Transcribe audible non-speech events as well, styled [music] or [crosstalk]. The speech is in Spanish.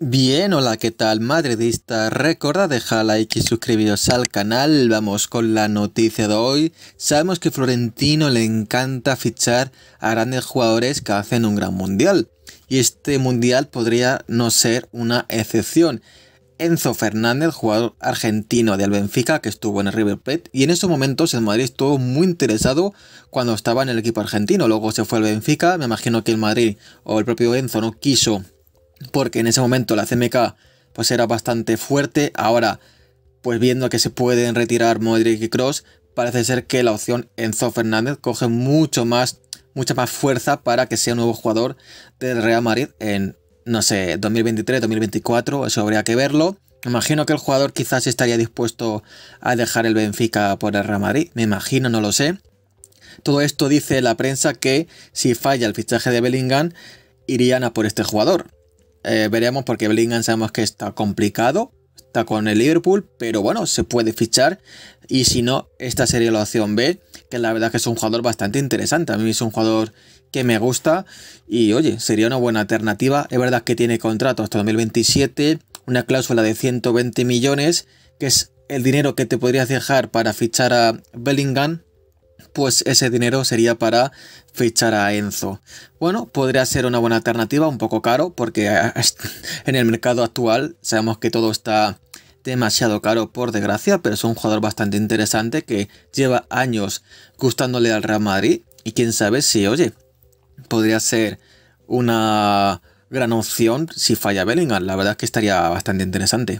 Bien, hola, ¿qué tal madridista? Recuerda dejar like y suscribiros al canal. Vamos con la noticia de hoy. Sabemos que Florentino le encanta fichar a grandes jugadores que hacen un gran mundial. Y este mundial podría no ser una excepción. Enzo Fernández, jugador argentino del Benfica que estuvo en el River Plate y en esos momentos el Madrid estuvo muy interesado cuando estaba en el equipo argentino, luego se fue al Benfica, me imagino que el Madrid o el propio Enzo no quiso porque en ese momento la CMK pues era bastante fuerte, ahora pues viendo que se pueden retirar Modric y Cross, parece ser que la opción Enzo Fernández coge mucho más, mucha más fuerza para que sea un nuevo jugador del Real Madrid en, no sé, 2023, 2024, eso habría que verlo. Imagino que el jugador quizás estaría dispuesto a dejar el Benfica por el Real Madrid, me imagino, no lo sé. Todo esto dice la prensa que si falla el fichaje de Bellingham, irían a por este jugador. Eh, veremos porque Bellingham sabemos que está complicado, está con el Liverpool, pero bueno, se puede fichar y si no, esta sería la opción B, que la verdad es que es un jugador bastante interesante, a mí es un jugador que me gusta y oye, sería una buena alternativa, es verdad que tiene contrato hasta 2027, una cláusula de 120 millones, que es el dinero que te podrías dejar para fichar a Bellingham, pues ese dinero sería para fichar a Enzo. Bueno, podría ser una buena alternativa, un poco caro, porque eh, [laughs] en el mercado actual sabemos que todo está demasiado caro por desgracia, pero es un jugador bastante interesante que lleva años gustándole al Real Madrid y quién sabe si, oye, podría ser una gran opción si falla Bellingham, la verdad es que estaría bastante interesante.